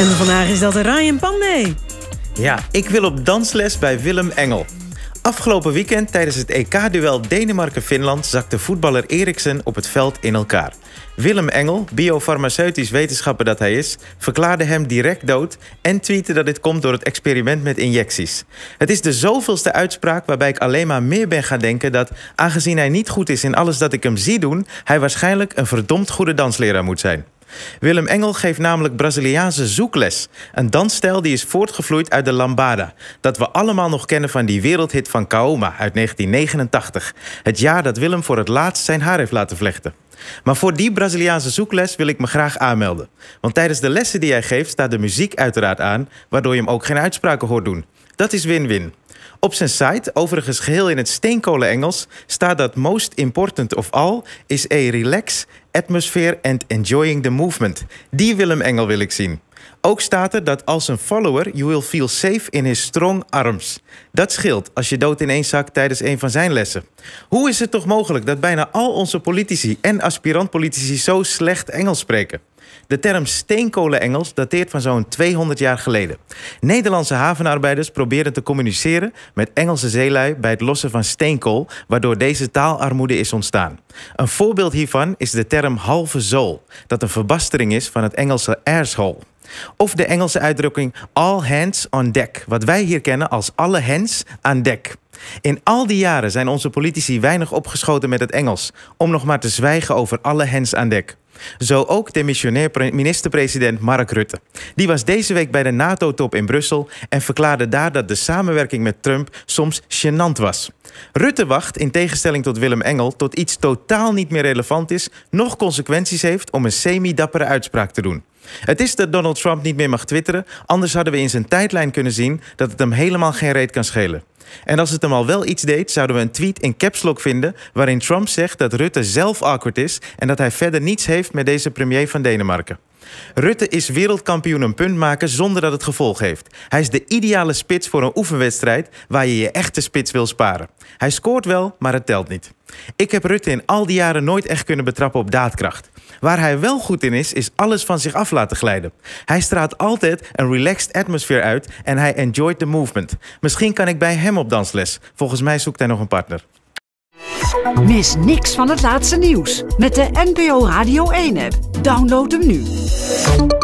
En vandaag is dat Ryan Pandey. Ja, ik wil op dansles bij Willem Engel. Afgelopen weekend tijdens het EK-duel Denemarken-Finland zakte voetballer Eriksen op het veld in elkaar. Willem Engel, biofarmaceutisch wetenschapper dat hij is, verklaarde hem direct dood en tweette dat dit komt door het experiment met injecties. Het is de zoveelste uitspraak waarbij ik alleen maar meer ben gaan denken dat, aangezien hij niet goed is in alles dat ik hem zie doen, hij waarschijnlijk een verdomd goede dansleraar moet zijn. Willem Engel geeft namelijk Braziliaanse zoekles. Een dansstijl die is voortgevloeid uit de lambada. Dat we allemaal nog kennen van die wereldhit van Kaoma uit 1989. Het jaar dat Willem voor het laatst zijn haar heeft laten vlechten. Maar voor die Braziliaanse zoekles wil ik me graag aanmelden. Want tijdens de lessen die jij geeft staat de muziek uiteraard aan, waardoor je hem ook geen uitspraken hoort doen. Dat is win-win. Op zijn site, overigens geheel in het steenkolen Engels, staat dat most important of all is a relax atmosphere and enjoying the movement. Die Willem Engel wil ik zien. Ook staat er dat als een follower, you will feel safe in his strong arms. Dat scheelt als je dood in één zak tijdens een van zijn lessen. Hoe is het toch mogelijk dat bijna al onze politici en aspirant-politici zo slecht Engels spreken? De term steenkolen-Engels dateert van zo'n 200 jaar geleden. Nederlandse havenarbeiders probeerden te communiceren met Engelse zeelui bij het lossen van steenkool, waardoor deze taalarmoede is ontstaan. Een voorbeeld hiervan is de term halve zool, dat een verbastering is van het Engelse asshole. Of de Engelse uitdrukking all hands on deck, wat wij hier kennen als alle hands aan dek. In al die jaren zijn onze politici weinig opgeschoten met het Engels, om nog maar te zwijgen over alle hens aan dek. Zo ook demissionair minister-president Mark Rutte. Die was deze week bij de NATO-top in Brussel en verklaarde daar dat de samenwerking met Trump soms gênant was. Rutte wacht, in tegenstelling tot Willem Engel, tot iets totaal niet meer relevant is, nog consequenties heeft om een semi-dappere uitspraak te doen. Het is dat Donald Trump niet meer mag twitteren, anders hadden we in zijn tijdlijn kunnen zien dat het hem helemaal geen reet kan schelen. En als het hem al wel iets deed, zouden we een tweet in caps lock vinden waarin Trump zegt dat Rutte zelf awkward is en dat hij verder niets heeft met deze premier van Denemarken. Rutte is wereldkampioen een punt maken zonder dat het gevolg heeft. Hij is de ideale spits voor een oefenwedstrijd waar je je echte spits wil sparen. Hij scoort wel, maar het telt niet. Ik heb Rutte in al die jaren nooit echt kunnen betrappen op daadkracht. Waar hij wel goed in is, is alles van zich af laten glijden. Hij straalt altijd een relaxed atmosphere uit en hij enjoyed the movement. Misschien kan ik bij hem op dansles. Volgens mij zoekt hij nog een partner. Mis niks van het laatste nieuws met de NPO Radio 1-app. Download hem nu.